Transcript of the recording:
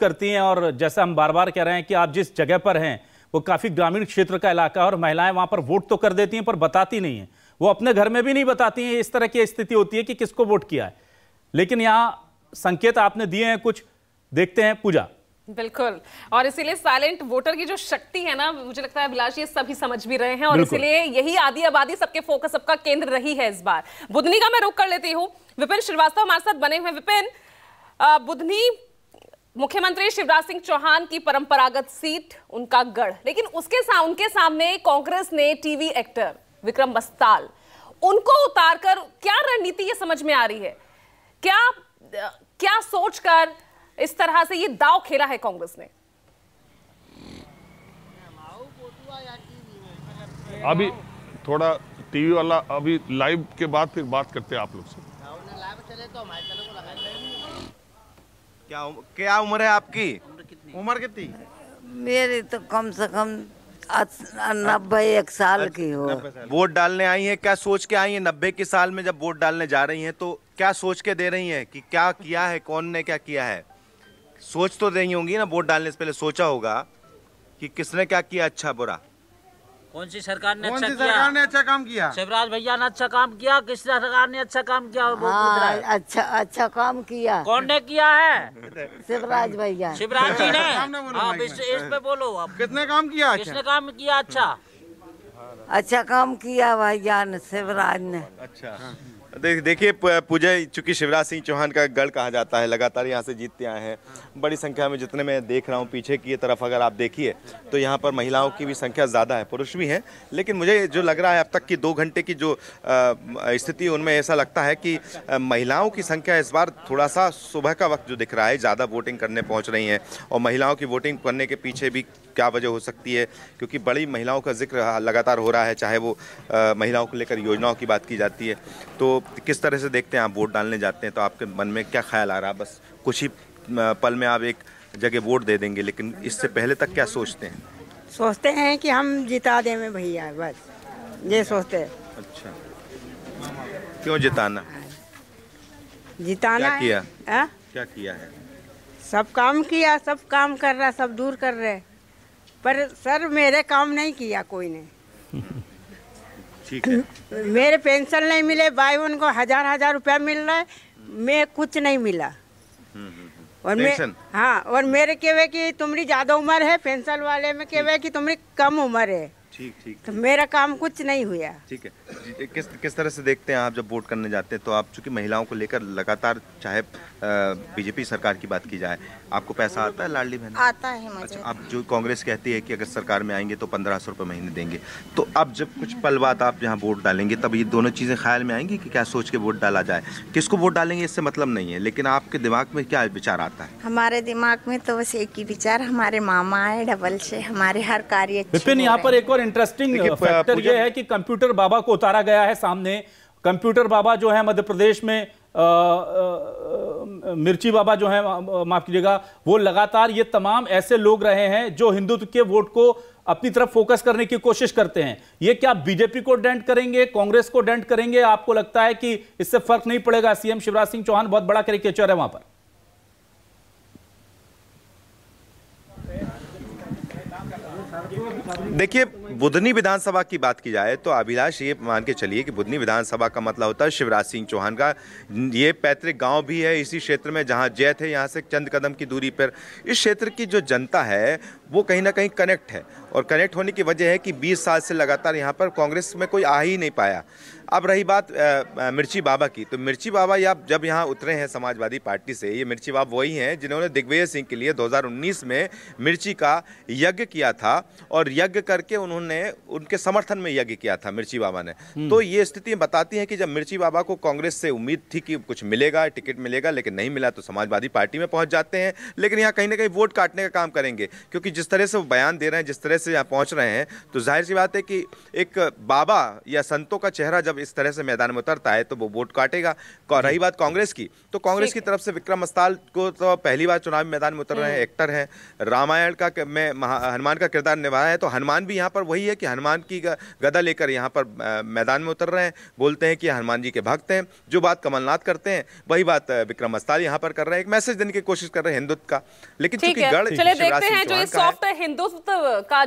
करती हैं और जैसा हम बार बार कह रहे हैं कि आप जिस जगह पर हैं वो काफ़ी ग्रामीण क्षेत्र का इलाका है और महिलाएं वहाँ पर वोट तो कर देती हैं पर बताती नहीं हैं वो अपने घर में भी नहीं बताती हैं इस तरह की स्थिति होती है कि किसको वोट किया है लेकिन यहाँ संकेत आपने दिए हैं कुछ देखते हैं पूजा बिल्कुल और इसीलिए साइलेंट वोटर की जो शक्ति है ना मुझे लगता है अभिलाष ये सभी समझ भी रहे हैं और इसीलिए यही आदि आबादी सबके फोकस सबका केंद्र रही है इस बार बुधनी का मैं रुक कर लेती हूँ विपिन श्रीवास्तव हमारे साथ बने हुए विपिन बुधनी मुख्यमंत्री शिवराज सिंह चौहान की परंपरागत सीट उनका गढ़ लेकिन उसके सा, उनके सामने कांग्रेस ने टीवी एक्टर विक्रम बस्ताल उनको उतारकर क्या रणनीति ये समझ में आ रही है क्या क्या सोचकर इस तरह से ये दाव खेला है कांग्रेस ने अभी थोड़ा टीवी वाला अभी लाइव के बाद फिर बात करते हैं आप लोग से क्या क्या उम्र है आपकी उम्र कितनी मेरी तो कम से कम नब्बे एक साल की हो वोट डालने आई है क्या सोच के आई है नब्बे के साल में जब वोट डालने जा रही हैं तो क्या सोच के दे रही हैं कि क्या किया है कौन ने क्या किया है सोच तो रही होंगी ना वोट डालने से पहले सोचा होगा कि किसने क्या किया अच्छा बुरा कौन सी सरकार ने अच्छा किया सरकार ने अच्छा काम किया शिवराज भैया ने अच्छा काम किया किस सरकार ने अच्छा काम किया और आ, हाँ, अच्छा अच्छा काम किया कौन ने किया है शिवराज भैया शिवराज जी ने आप इस, इस पे बोलो आप कितने काम किया अच्छा? किसने काम किया अच्छा अच्छा काम किया ने शिवराज ने अच्छा देखिए पूजा चूंकि शिवराज सिंह चौहान का गढ़ कहा जाता है लगातार यहाँ से जीतते आए हैं बड़ी संख्या में जितने मैं देख रहा हूँ पीछे की तरफ अगर आप देखिए तो यहाँ पर महिलाओं की भी संख्या ज़्यादा है पुरुष भी हैं लेकिन मुझे जो लग रहा है अब तक की दो घंटे की जो स्थिति उनमें ऐसा लगता है कि महिलाओं की संख्या इस बार थोड़ा सा सुबह का वक्त जो दिख रहा है ज़्यादा वोटिंग करने पहुँच रही हैं और महिलाओं की वोटिंग करने के पीछे भी क्या वजह हो सकती है क्योंकि बड़ी महिलाओं का जिक्र लगातार हो रहा है चाहे वो महिलाओं को लेकर योजनाओं की बात की जाती है तो किस तरह से देखते हैं आप वोट डालने जाते हैं तो आपके मन में क्या ख्याल आ रहा है बस कुछ ही पल में आप एक जगह वोट दे देंगे लेकिन इससे पहले तक क्या सोचते हैं सोचते हैं कि हम जिता दें भैया बस ये सोचते हैं अच्छा क्यों जिताना जिताना क्या किया है? हाँ? क्या किया है सब काम किया सब काम कर रहा सब दूर कर रहे पर सर मेरे काम नहीं किया कोई ने ठीक है मेरे पेंशन नहीं मिले भाई उनको हजार हजार रुपया मिल रहा है मैं कुछ नहीं मिला हम्म, हम्म, हम्म। और मैं हाँ और मेरे केवे की तुम्हारी ज़्यादा उम्र है पेंशन वाले में केवे की तुम्हारी कम उम्र है ठीक ठीक तो मेरा काम कुछ नहीं हुआ ठीक है किस किस तरह से देखते हैं आप जब वोट करने जाते हैं तो आप चूंकि महिलाओं को लेकर लगातार चाहे बीजेपी सरकार की बात की जाए आपको पैसा आता है लाडली बहन आता है मुझे अच्छा आप जो कांग्रेस कहती है कि अगर सरकार में आएंगे तो पंद्रह सौ रुपये महीने देंगे तो अब जब कुछ पल बाद आप यहाँ वोट डालेंगे तब ये दोनों चीज़ें ख्याल में आएंगी कि क्या सोच के वोट डाला जाए किसको वोट डालेंगे इससे मतलब नहीं है लेकिन आपके दिमाग में क्या विचार आता है हमारे दिमाग में तो बस एक ही विचार हमारे मामा है डबल से हमारे हर कार्य यहाँ पर एक और इंटरेस्टिंग फैक्टर uh, ये है कि कंप्यूटर बाबा को उतारा गया है सामने कंप्यूटर बाबा जो है मध्य प्रदेश में आ, uh, आ, uh, um, मिर्ची बाबा जो है माफ कीजिएगा वो लगातार ये तमाम ऐसे लोग रहे हैं जो हिंदुत्व के वोट को अपनी तरफ फोकस करने की कोशिश करते हैं ये क्या बीजेपी को डेंट करेंगे कांग्रेस को डेंट करेंगे आपको लगता है कि इससे फर्क नहीं पड़ेगा सीएम शिवराज सिंह चौहान बहुत बड़ा क्रिकेचर है वहां पर देखिए बुधनी विधानसभा की बात की जाए तो अभिलाष ये मान के चलिए कि बुधनी विधानसभा का मतलब होता है शिवराज सिंह चौहान का ये पैतृक गांव भी है इसी क्षेत्र में जहां जय थे यहां से चंद कदम की दूरी पर इस क्षेत्र की जो जनता है वो कहीं ना कहीं कनेक्ट है और कनेक्ट होने की वजह है कि 20 साल से लगातार यहाँ पर कांग्रेस में कोई आ ही नहीं पाया अब रही बात मिर्ची बाबा की तो मिर्ची बाबा या जब यहाँ उतरे हैं समाजवादी पार्टी से ये मिर्ची बाबा वही हैं जिन्होंने दिग्विजय सिंह के लिए 2019 में मिर्ची का यज्ञ किया था और यज्ञ करके उन्होंने उनके समर्थन में यज्ञ किया था मिर्ची बाबा ने हम्म। तो ये स्थिति बताती है कि जब मिर्ची बाबा को कांग्रेस से उम्मीद थी कि कुछ मिलेगा टिकट मिलेगा लेकिन नहीं मिला तो समाजवादी पार्टी में पहुँच जाते हैं लेकिन यहाँ कहीं ना कहीं वोट काटने का काम करेंगे क्योंकि जिस तरह से वो बयान दे रहे हैं जिस तरह से से यहाँ पहुँच रहे हैं तो जाहिर सी बात है कि एक बाबा या संतों का चेहरा जब इस तरह से मैदान में उतरता है तो वो वोट काटेगा रही बात कांग्रेस की तो कांग्रेस की तरफ से विक्रम अस्ताल को तो पहली बार चुनावी मैदान में उतर रहे हैं हम्म। एक्टर हैं रामायण का मैं हनुमान का किरदार निभाया है तो हनुमान भी यहाँ पर वही है कि हनुमान की गदा लेकर यहाँ पर मैदान में उतर रहे हैं बोलते हैं कि हनुमान जी के भक्त हैं जो बात कमलनाथ करते हैं वही बात विक्रम अस्ताल यहाँ पर कर रहे हैं एक मैसेज देने की कोशिश कर रहे हैं हिंदुत्व का लेकिन चूंकि गढ़ शिवराज सॉफ्ट हिंदुत्व का